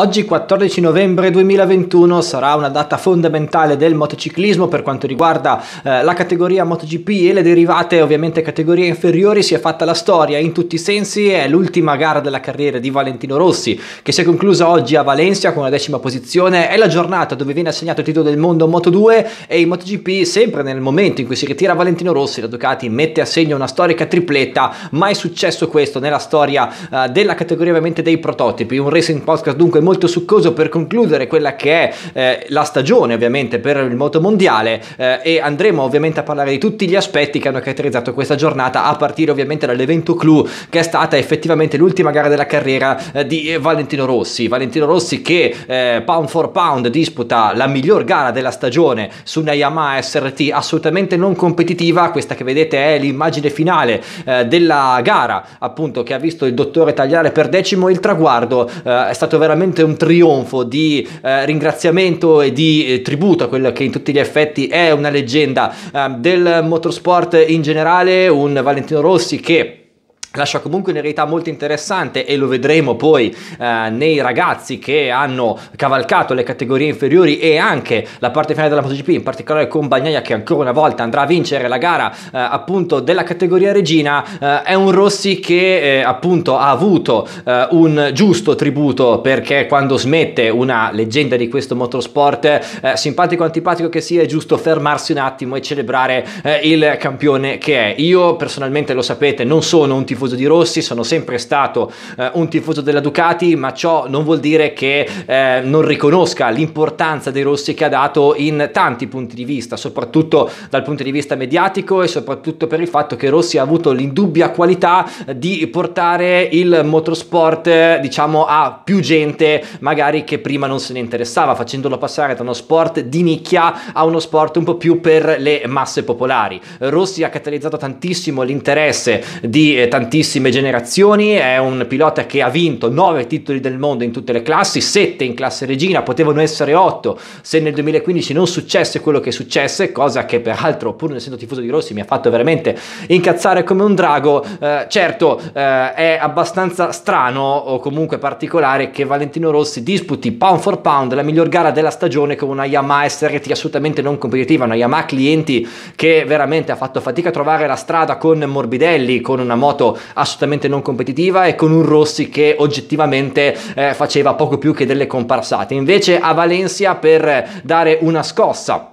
Oggi 14 novembre 2021 sarà una data fondamentale del motociclismo per quanto riguarda eh, la categoria MotoGP e le derivate, ovviamente categorie inferiori, si è fatta la storia in tutti i sensi, è l'ultima gara della carriera di Valentino Rossi che si è conclusa oggi a Valencia con la decima posizione, è la giornata dove viene assegnato il titolo del mondo Moto2 e in MotoGP sempre nel momento in cui si ritira Valentino Rossi la Ducati mette a segno una storica tripletta, mai successo questo nella storia eh, della categoria ovviamente dei prototipi, un racing podcast dunque molto succoso per concludere quella che è eh, la stagione ovviamente per il moto mondiale eh, e andremo ovviamente a parlare di tutti gli aspetti che hanno caratterizzato questa giornata a partire ovviamente dall'evento clou che è stata effettivamente l'ultima gara della carriera eh, di Valentino Rossi. Valentino Rossi che eh, pound for pound disputa la miglior gara della stagione su una Yamaha SRT assolutamente non competitiva, questa che vedete è l'immagine finale eh, della gara appunto che ha visto il dottore tagliare per decimo il traguardo, eh, è stato veramente veramente un trionfo di eh, ringraziamento e di eh, tributo a quella che in tutti gli effetti è una leggenda eh, del motorsport in generale, un Valentino Rossi che lascia comunque un'eredità molto interessante e lo vedremo poi eh, nei ragazzi che hanno cavalcato le categorie inferiori e anche la parte finale della MotoGP, in particolare con Bagnaia che ancora una volta andrà a vincere la gara eh, appunto della categoria regina, eh, è un Rossi che eh, appunto ha avuto eh, un giusto tributo perché quando smette una leggenda di questo motorsport, eh, simpatico o antipatico che sia, è giusto fermarsi un attimo e celebrare il campione che è. Io personalmente lo sapete, non sono un tifoso tifoso di Rossi, sono sempre stato eh, un tifoso della Ducati, ma ciò non vuol dire che eh, non riconosca l'importanza dei Rossi che ha dato in tanti punti di vista, soprattutto dal punto di vista mediatico e soprattutto per il fatto che Rossi ha avuto l'indubbia qualità di portare il motorsport, diciamo, a più gente magari che prima non se ne interessava, facendolo passare da uno sport di nicchia a uno sport un po' più per le masse popolari. Rossi ha catalizzato tantissimo l'interesse di eh, tantissimi tantissime generazioni, è un pilota che ha vinto 9 titoli del mondo in tutte le classi, 7 in classe regina, potevano essere 8 se nel 2015 non successe quello che successe, cosa che peraltro pur essendo tifoso di Rossi mi ha fatto veramente incazzare come un drago, eh, certo eh, è abbastanza strano o comunque particolare che Valentino Rossi disputi pound for pound la miglior gara della stagione con una Yamaha SRT assolutamente non competitiva, una Yamaha clienti che veramente ha fatto fatica a trovare la strada con Morbidelli, con una moto assolutamente non competitiva e con un Rossi che oggettivamente eh, faceva poco più che delle comparsate. Invece a Valencia per dare una scossa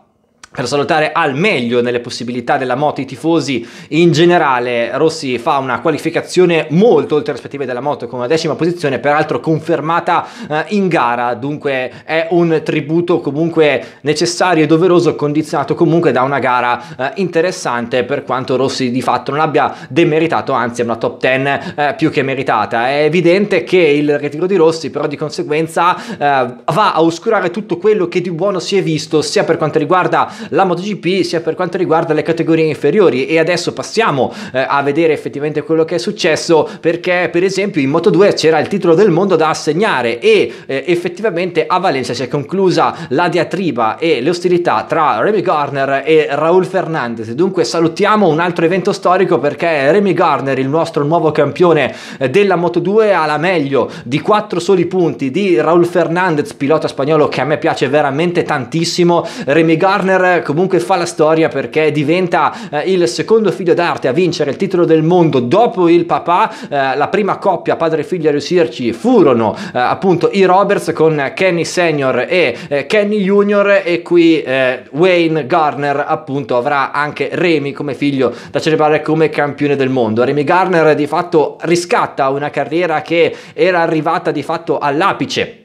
per salutare al meglio nelle possibilità della moto i tifosi in generale Rossi fa una qualificazione molto oltre le aspettative della moto con una decima posizione peraltro confermata eh, in gara dunque è un tributo comunque necessario e doveroso condizionato comunque da una gara eh, interessante per quanto Rossi di fatto non abbia demeritato anzi è una top 10 eh, più che meritata è evidente che il ritiro di Rossi però di conseguenza eh, va a oscurare tutto quello che di buono si è visto sia per quanto riguarda la MotoGP sia per quanto riguarda le categorie inferiori e adesso passiamo eh, a vedere effettivamente quello che è successo perché per esempio in Moto2 c'era il titolo del mondo da assegnare e eh, effettivamente a Valencia si è conclusa la diatriba e le ostilità tra Remy Garner e Raul Fernandez dunque salutiamo un altro evento storico perché Remy Garner il nostro nuovo campione eh, della Moto2 ha la meglio di 4 soli punti di Raul Fernandez pilota spagnolo che a me piace veramente tantissimo Remy Garner comunque fa la storia perché diventa eh, il secondo figlio d'arte a vincere il titolo del mondo dopo il papà. Eh, la prima coppia padre e figlio a riuscirci furono eh, appunto i Roberts con Kenny Senior e eh, Kenny Junior e qui eh, Wayne Garner appunto avrà anche Remy come figlio da celebrare come campione del mondo. Remy Garner di fatto riscatta una carriera che era arrivata di fatto all'apice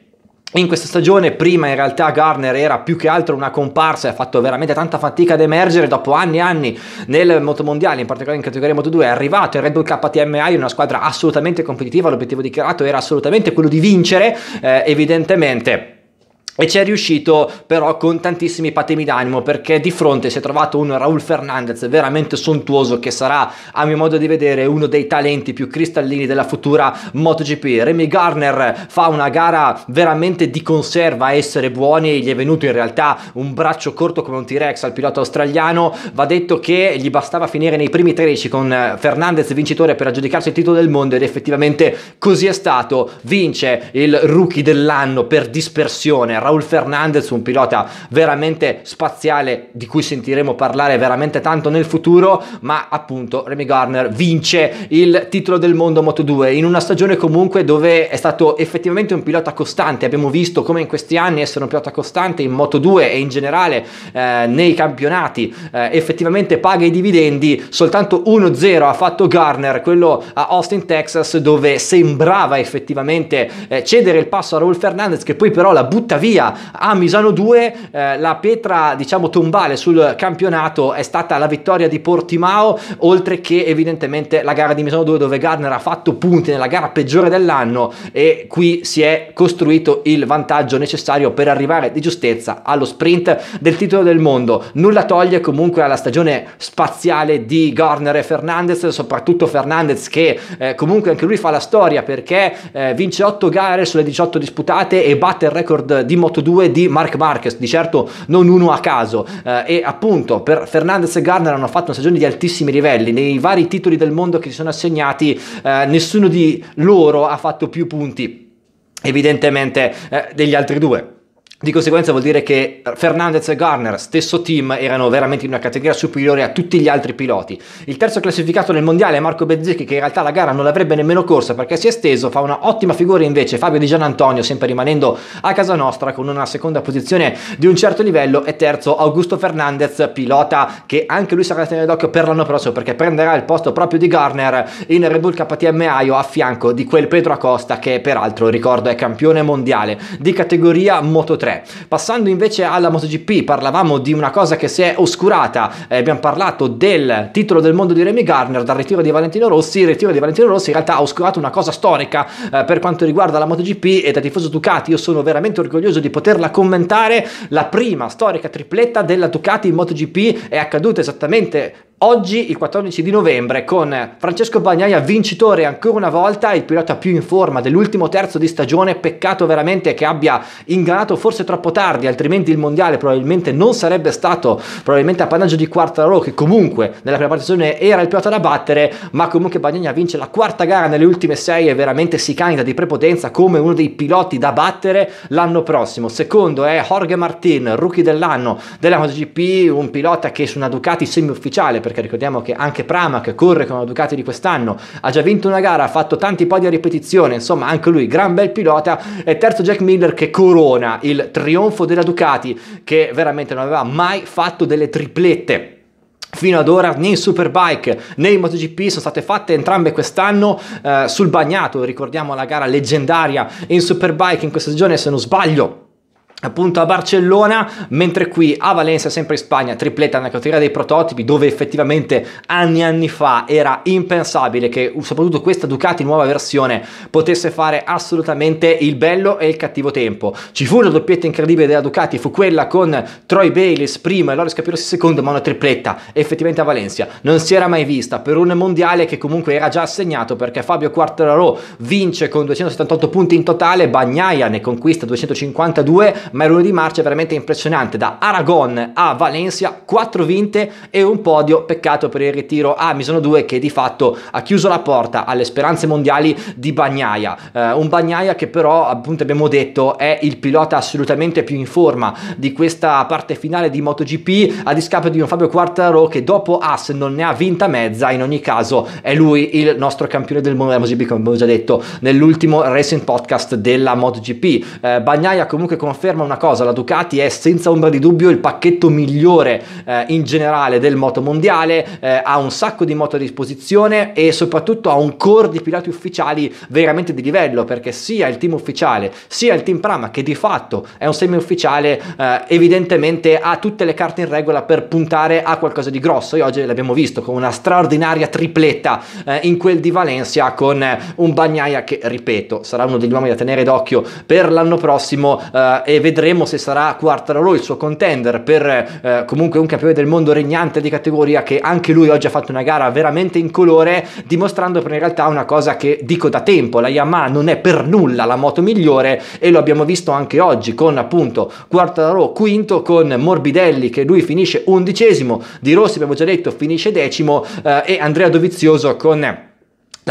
in questa stagione prima in realtà Garner era più che altro una comparsa ha fatto veramente tanta fatica ad emergere dopo anni e anni nel motomondiale in particolare in categoria Moto2 è arrivato il Red Bull KTMI una squadra assolutamente competitiva l'obiettivo dichiarato era assolutamente quello di vincere eh, evidentemente e ci è riuscito però con tantissimi patemi d'animo perché di fronte si è trovato un Raul Fernandez veramente sontuoso che sarà a mio modo di vedere uno dei talenti più cristallini della futura MotoGP. Remy Garner fa una gara veramente di conserva a essere buoni, gli è venuto in realtà un braccio corto come un T-Rex al pilota australiano, va detto che gli bastava finire nei primi 13 con Fernandez vincitore per aggiudicarsi il titolo del mondo ed effettivamente così è stato, vince il rookie dell'anno per dispersione. Raul Raul Fernandez, un pilota veramente spaziale di cui sentiremo parlare veramente tanto nel futuro, ma appunto Remy Garner vince il titolo del mondo Moto2 in una stagione comunque dove è stato effettivamente un pilota costante, abbiamo visto come in questi anni essere un pilota costante in Moto2 e in generale eh, nei campionati eh, effettivamente paga i dividendi, soltanto 1-0 ha fatto Garner, quello a Austin Texas dove sembrava effettivamente eh, cedere il passo a Raul Fernandez che poi però la butta via Tuttavia a Misano 2 eh, la pietra diciamo tombale sul campionato è stata la vittoria di Portimao oltre che evidentemente la gara di Misano 2 dove Gardner ha fatto punti nella gara peggiore dell'anno e qui si è costruito il vantaggio necessario per arrivare di giustezza allo sprint del titolo del mondo. Nulla toglie comunque alla stagione spaziale di Gardner e Fernandez, soprattutto Fernandez che eh, comunque anche lui fa la storia perché eh, vince 8 gare sulle 18 disputate e batte il record di Moto2 di Mark Marquez, di certo non uno a caso. Eh, e appunto per Fernandez e Garner hanno fatto una stagione di altissimi livelli. Nei vari titoli del mondo che si sono assegnati, eh, nessuno di loro ha fatto più punti, evidentemente, eh, degli altri due. Di conseguenza vuol dire che Fernandez e Garner, stesso team, erano veramente in una categoria superiore a tutti gli altri piloti. Il terzo classificato nel mondiale è Marco Bezzecchi, che in realtà la gara non l'avrebbe nemmeno corsa perché si è steso, fa una ottima figura invece Fabio Di Gianantonio, sempre rimanendo a casa nostra con una seconda posizione di un certo livello e terzo Augusto Fernandez, pilota che anche lui sarà tenuto d'occhio per l'anno prossimo perché prenderà il posto proprio di Garner in Red Bull KTM Aio a fianco di quel Pedro Acosta che peraltro ricordo è campione mondiale di categoria Moto 3. 3. Passando invece alla MotoGP, parlavamo di una cosa che si è oscurata, eh, abbiamo parlato del titolo del mondo di Remy Garner, dal ritiro di Valentino Rossi, il ritiro di Valentino Rossi in realtà ha oscurato una cosa storica eh, per quanto riguarda la MotoGP e da tifoso Ducati io sono veramente orgoglioso di poterla commentare, la prima storica tripletta della Ducati in MotoGP è accaduta esattamente Oggi, il 14 di novembre, con Francesco Bagnaia vincitore ancora una volta, il pilota più in forma dell'ultimo terzo di stagione, peccato veramente che abbia ingannato forse troppo tardi, altrimenti il mondiale probabilmente non sarebbe stato probabilmente appannaggio di Quartararo che comunque nella preparazione era il pilota da battere, ma comunque Bagnaia vince la quarta gara nelle ultime sei e veramente si candida di prepotenza come uno dei piloti da battere l'anno prossimo. Secondo è Jorge Martin, rookie dell'anno della MotoGP, un pilota che su una Ducati semiufficiale per perché ricordiamo che anche Prama, che corre la Ducati di quest'anno, ha già vinto una gara, ha fatto tanti podi a ripetizione, insomma anche lui gran bel pilota, e terzo Jack Miller che corona il trionfo della Ducati, che veramente non aveva mai fatto delle triplette fino ad ora né in Superbike né in MotoGP sono state fatte entrambe quest'anno eh, sul bagnato, ricordiamo la gara leggendaria in Superbike in questa stagione se non sbaglio appunto a Barcellona, mentre qui a Valencia, sempre in Spagna, tripletta nella categoria dei prototipi, dove effettivamente anni e anni fa era impensabile che soprattutto questa Ducati nuova versione potesse fare assolutamente il bello e il cattivo tempo. Ci fu una doppietta incredibile della Ducati, fu quella con Troy Bayliss prima e Loris Capirossi secondo, ma una tripletta effettivamente a Valencia non si era mai vista per un mondiale che comunque era già assegnato perché Fabio Quartararo vince con 278 punti in totale, Bagnaia ne conquista 252, ma il era una rimarcia veramente impressionante da Aragon a Valencia, 4 vinte e un podio, peccato per il ritiro a Misono 2 che di fatto ha chiuso la porta alle speranze mondiali di Bagnaia, eh, un Bagnaia che però appunto abbiamo detto è il pilota assolutamente più in forma di questa parte finale di MotoGP a discapito di un Fabio Quartaro che dopo As non ne ha vinta mezza, in ogni caso è lui il nostro campione del mondo della MotoGP come abbiamo già detto nell'ultimo Racing Podcast della MotoGP. Eh, Bagnaia comunque conferma conferma una cosa, la Ducati è senza ombra di dubbio il pacchetto migliore eh, in generale del moto mondiale, eh, ha un sacco di moto a disposizione e soprattutto ha un core di piloti ufficiali veramente di livello, perché sia il team ufficiale sia il team Prama, che di fatto è un semi-ufficiale, eh, evidentemente ha tutte le carte in regola per puntare a qualcosa di grosso. E oggi l'abbiamo visto con una straordinaria tripletta eh, in quel di Valencia con eh, un Bagnaia che, ripeto, sarà uno degli uomini da tenere d'occhio per l'anno prossimo eh, e vedremo vedremo se sarà Quartararo il suo contender per eh, comunque un campione del mondo regnante di categoria che anche lui oggi ha fatto una gara veramente in colore dimostrando per in realtà una cosa che dico da tempo la Yamaha non è per nulla la moto migliore e lo abbiamo visto anche oggi con appunto Quartararo quinto con Morbidelli che lui finisce undicesimo di Rossi abbiamo già detto finisce decimo eh, e Andrea Dovizioso con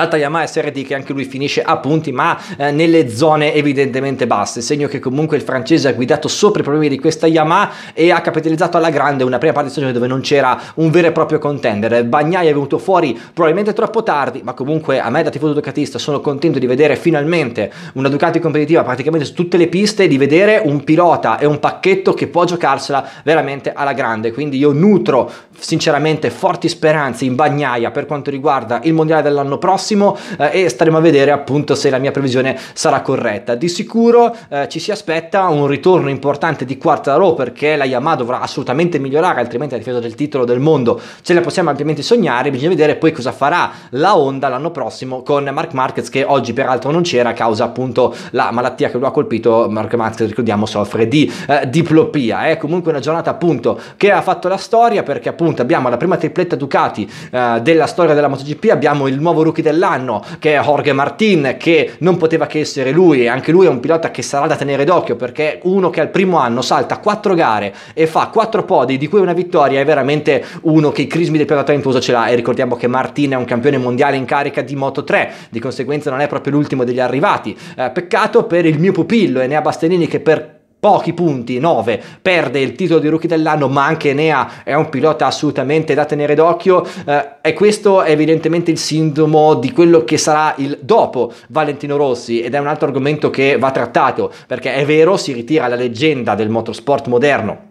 l'altra Yamaha SRD che anche lui finisce a punti ma eh, nelle zone evidentemente basse, segno che comunque il francese ha guidato sopra i problemi di questa Yamaha e ha capitalizzato alla grande una prima parte di stagione dove non c'era un vero e proprio contender. Bagnai è venuto fuori probabilmente troppo tardi, ma comunque a me da tifoso ducatista sono contento di vedere finalmente una Ducati competitiva praticamente su tutte le piste, di vedere un pilota e un pacchetto che può giocarsela veramente alla grande, quindi io nutro sinceramente forti speranze in bagnaia per quanto riguarda il mondiale dell'anno prossimo eh, e staremo a vedere appunto se la mia previsione sarà corretta. Di sicuro eh, ci si aspetta un ritorno importante di Quartararo perché la Yamaha dovrà assolutamente migliorare, altrimenti a difesa del titolo del mondo ce la possiamo ampiamente sognare, bisogna vedere poi cosa farà la Honda l'anno prossimo con Mark Marquez che oggi peraltro non c'era a causa appunto la malattia che lo ha colpito, Mark Marquez ricordiamo soffre di eh, diplopia, è comunque una giornata appunto che ha fatto la storia perché appunto punto abbiamo la prima tripletta Ducati eh, della storia della MotoGP, abbiamo il nuovo rookie dell'anno che è Jorge Martin, che non poteva che essere lui e anche lui è un pilota che sarà da tenere d'occhio perché uno che al primo anno salta quattro gare e fa quattro podi, di cui una vittoria, è veramente uno che i crismi del pilota talentuoso ce l'ha e ricordiamo che Martin è un campione mondiale in carica di Moto 3, di conseguenza non è proprio l'ultimo degli arrivati. Eh, peccato per il mio pupillo Enea Bastenini che per pochi punti, 9, perde il titolo di rookie dell'anno, ma anche Enea è un pilota assolutamente da tenere d'occhio eh, e questo è evidentemente il sintomo di quello che sarà il dopo Valentino Rossi ed è un altro argomento che va trattato perché è vero, si ritira la leggenda del motorsport moderno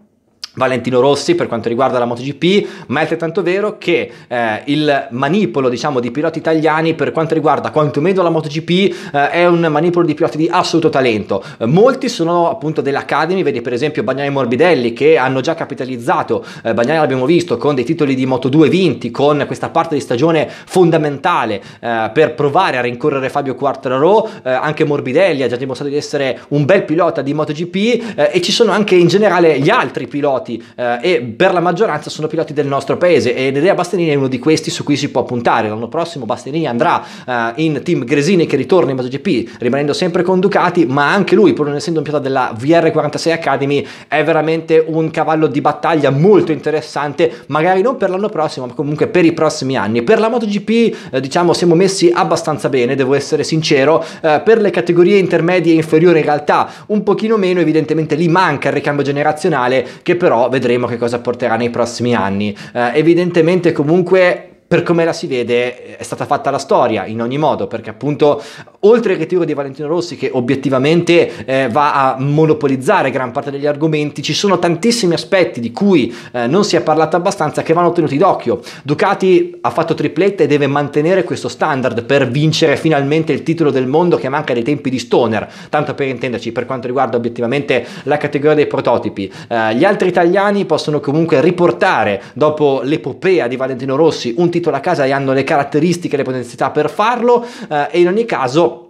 Valentino Rossi per quanto riguarda la MotoGP, ma è altrettanto vero che eh, il manipolo diciamo, di piloti italiani per quanto riguarda quantomeno la MotoGP eh, è un manipolo di piloti di assoluto talento. Eh, molti sono appunto dell'Academy, vedi per esempio Bagnani Morbidelli che hanno già capitalizzato, eh, Bagnani l'abbiamo visto con dei titoli di Moto2 vinti, con questa parte di stagione fondamentale eh, per provare a rincorrere Fabio Quartararo, eh, anche Morbidelli ha già dimostrato di essere un bel pilota di MotoGP e ci sono anche in generale gli altri piloti piloti eh, e per la maggioranza sono piloti del nostro paese e Andrea Bastianini è uno di questi su cui si può puntare. L'anno prossimo Bastianini andrà eh, in team Gresini che ritorna in MotoGP rimanendo sempre con Ducati, ma anche lui pur non essendo un pilota della VR46 Academy è veramente un cavallo di battaglia molto interessante, magari non per l'anno prossimo, ma comunque per i prossimi anni. Per la MotoGP eh, diciamo siamo messi abbastanza bene, devo essere sincero, eh, per le categorie intermedie e inferiori in realtà un pochino meno, evidentemente lì manca il ricambio generazionale che però però vedremo che cosa porterà nei prossimi anni. Eh, evidentemente comunque per come la si vede è stata fatta la storia in ogni modo perché appunto oltre che tiro di Valentino Rossi che obiettivamente eh, va a monopolizzare gran parte degli argomenti ci sono tantissimi aspetti di cui eh, non si è parlato abbastanza che vanno tenuti d'occhio Ducati ha fatto tripletta e deve mantenere questo standard per vincere finalmente il titolo del mondo che manca dei tempi di Stoner tanto per intenderci per quanto riguarda obiettivamente la categoria dei prototipi eh, gli altri italiani possono comunque riportare dopo l'epopea di Valentino Rossi un titolo affitto la casa e hanno le caratteristiche, e le potenzialità per farlo eh, e in ogni caso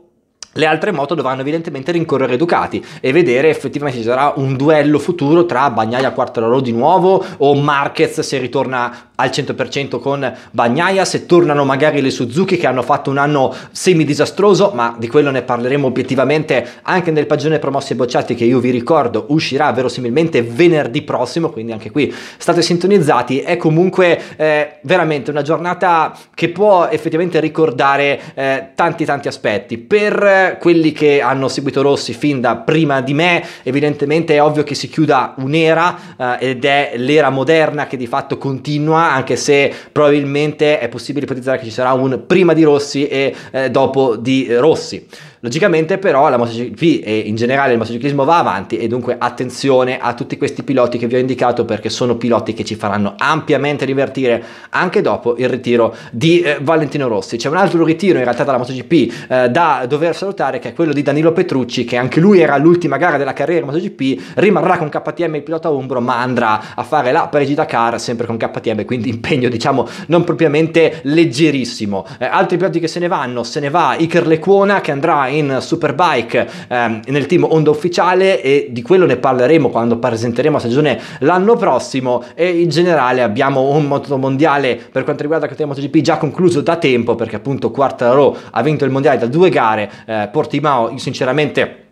le altre moto dovranno evidentemente rincorrere Ducati e vedere effettivamente se ci sarà un duello futuro tra Bagnaia Quartararo di nuovo o Marquez se ritorna al 100% con Bagnaia, se tornano magari le Suzuki che hanno fatto un anno semi disastroso, ma di quello ne parleremo obiettivamente anche nel pagone promossi e bocciati che io vi ricordo uscirà verosimilmente venerdì prossimo, quindi anche qui state sintonizzati, è comunque eh, veramente una giornata che può effettivamente ricordare eh, tanti tanti aspetti. Per quelli che hanno seguito Rossi fin da prima di me, evidentemente è ovvio che si chiuda un'era eh, ed è l'era moderna che di fatto continua, anche se probabilmente è possibile ipotizzare che ci sarà un prima di Rossi e eh, dopo di Rossi. Logicamente però la MotoGP e eh, in generale il motociclismo va avanti e dunque attenzione a tutti questi piloti che vi ho indicato perché sono piloti che ci faranno ampiamente divertire anche dopo il ritiro di eh, Valentino Rossi. C'è un altro ritiro in realtà dalla MotoGP eh, da dover salutare che è quello di Danilo Petrucci che anche lui era l'ultima gara della carriera in MotoGP, rimarrà con KTM il pilota Umbro ma andrà a fare la Parigi-Dakar sempre con KTM, quindi impegno diciamo non propriamente leggerissimo. Eh, altri piloti che se ne vanno, se ne va Iker Lecuona che andrà in Superbike ehm, nel team Honda ufficiale e di quello ne parleremo quando presenteremo la stagione l'anno prossimo e in generale abbiamo un mondiale per quanto riguarda la categoria MotoGP già concluso da tempo perché appunto Quartararo ha vinto il mondiale da due gare eh, Portimao sinceramente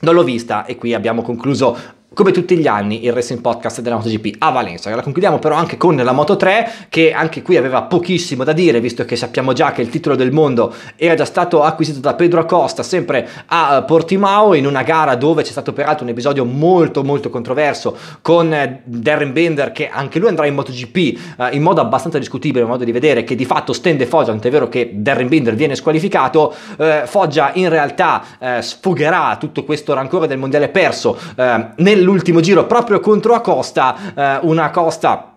non l'ho vista e qui abbiamo concluso come tutti gli anni il Racing Podcast della MotoGP a Valencia. La concludiamo però anche con la Moto 3 che anche qui aveva pochissimo da dire visto che sappiamo già che il titolo del mondo era già stato acquisito da Pedro Acosta sempre a eh, Portimao in una gara dove c'è stato peraltro un episodio molto molto controverso con eh, Darren Bender che anche lui andrà in MotoGP eh, in modo abbastanza discutibile, in modo di vedere che di fatto stende Foggia, tant'è vero che Darren Bender viene squalificato, eh, Foggia in realtà eh, sfogherà tutto questo rancore del mondiale perso eh, nel nell'ultimo giro proprio contro Acosta, eh, una Acosta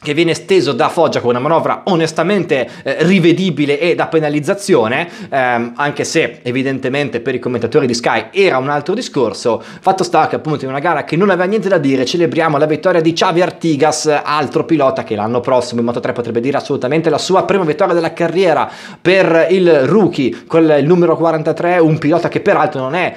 che viene steso da Foggia con una manovra onestamente eh, rivedibile e da penalizzazione, ehm, anche se evidentemente per i commentatori di Sky era un altro discorso, fatto sta che appunto in una gara che non aveva niente da dire celebriamo la vittoria di Xavi Artigas, altro pilota che l'anno prossimo in Moto3 potrebbe dire assolutamente la sua prima vittoria della carriera per il rookie, con il numero 43, un pilota che peraltro non è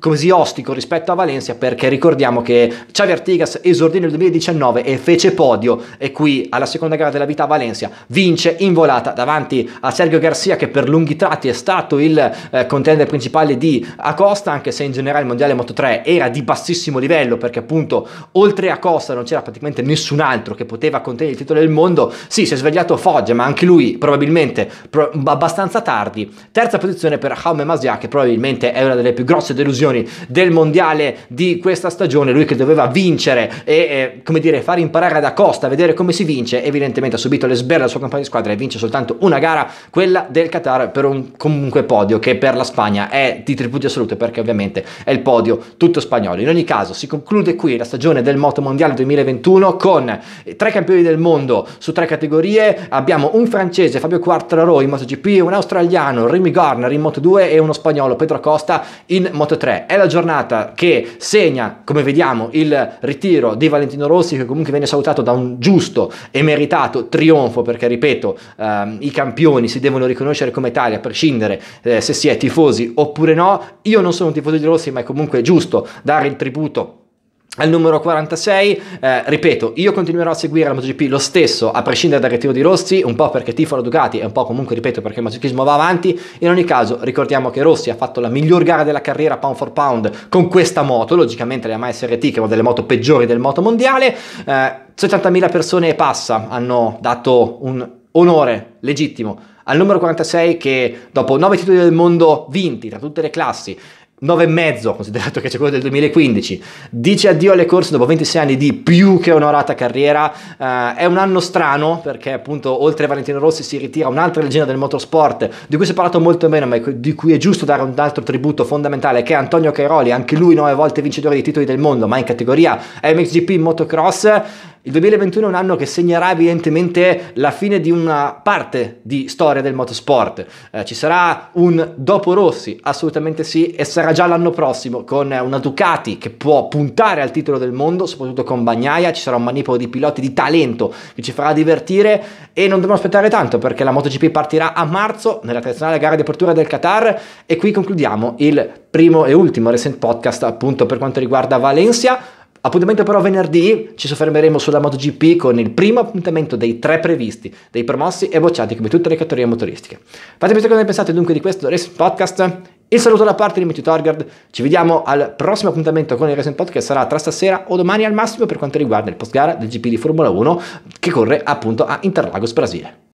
così ostico rispetto a Valencia perché ricordiamo che Xavi Artigas esordì nel 2019 e fece podio e qui alla seconda gara della vita a Valencia vince in volata davanti a Sergio Garcia che per lunghi tratti è stato il eh, contender principale di Acosta anche se in generale il mondiale Moto 3 era di bassissimo livello perché appunto oltre a Acosta non c'era praticamente nessun altro che poteva contenere il titolo del mondo sì si è svegliato Foggia ma anche lui probabilmente pro- abbastanza tardi terza posizione per Jaume Masia che probabilmente è una delle più grosse delusioni conclusioni del mondiale di questa stagione, lui che doveva vincere e eh, come dire far imparare da Costa, a vedere come si vince, evidentemente ha subito le sberle dal suo compagno di squadra e vince soltanto una gara, quella del Qatar per un comunque podio che per la Spagna è di tripudio assoluto perché ovviamente è il podio tutto spagnolo. In ogni caso si conclude qui la stagione del Moto Mondiale 2021 con tre campioni del mondo su tre categorie, abbiamo un francese Fabio Quartararo in MotoGP, un australiano Remy Garner in Moto2 e uno spagnolo Pedro Costa in Moto3. Cioè, è la giornata che segna, come vediamo, il ritiro di Valentino Rossi che comunque viene salutato da un giusto e meritato trionfo perché, ripeto, ehm, i campioni si devono riconoscere come tali a prescindere eh, se si è tifosi oppure no. Io non sono un tifoso di Rossi ma è comunque giusto dare il tributo al numero 46, eh, ripeto, io continuerò a seguire la MotoGP lo stesso, a prescindere dal ritiro di Rossi, un po' perché tifo la Ducati e un po' comunque, ripeto, perché il motociclismo va avanti. In ogni caso, ricordiamo che Rossi ha fatto la miglior gara della carriera pound for pound con questa moto, logicamente la Yamaha SRT, che è una delle moto peggiori del moto mondiale. Eh, 70.000 persone e passa hanno dato un onore legittimo al numero 46 che dopo 9 titoli del mondo vinti tra tutte le classi 9,5, considerato che c'è quello del 2015, dice addio alle corse dopo 26 anni di più che onorata carriera, uh, è un anno strano perché appunto oltre a Valentino Rossi si ritira un'altra leggenda del motorsport di cui si è parlato molto meno ma di cui è giusto dare un altro tributo fondamentale che è Antonio Cairoli, anche lui 9 volte vincitore di titoli del mondo ma in categoria MXGP Motocross il 2021 è un anno che segnerà evidentemente la fine di una parte di storia del motorsport. Eh, ci sarà un dopo Rossi, assolutamente sì, e sarà già l'anno prossimo con una Ducati che può puntare al titolo del mondo, soprattutto con Bagnaia. Ci sarà un manipolo di piloti di talento che ci farà divertire e non dobbiamo aspettare tanto perché la MotoGP partirà a marzo nella tradizionale gara di apertura del Qatar. E qui concludiamo il primo e ultimo recent podcast appunto per quanto riguarda Valencia. Appuntamento però venerdì, ci soffermeremo sulla MotoGP con il primo appuntamento dei tre previsti, dei promossi e bocciati come tutte le categorie motoristiche. Fatemi sapere cosa ne pensate dunque di questo Racing Podcast. Il saluto da parte di Mitty Torgard, ci vediamo al prossimo appuntamento con il Racing Podcast che sarà tra stasera o domani al massimo per quanto riguarda il post gara del GP di Formula 1 che corre appunto a Interlagos, Brasile.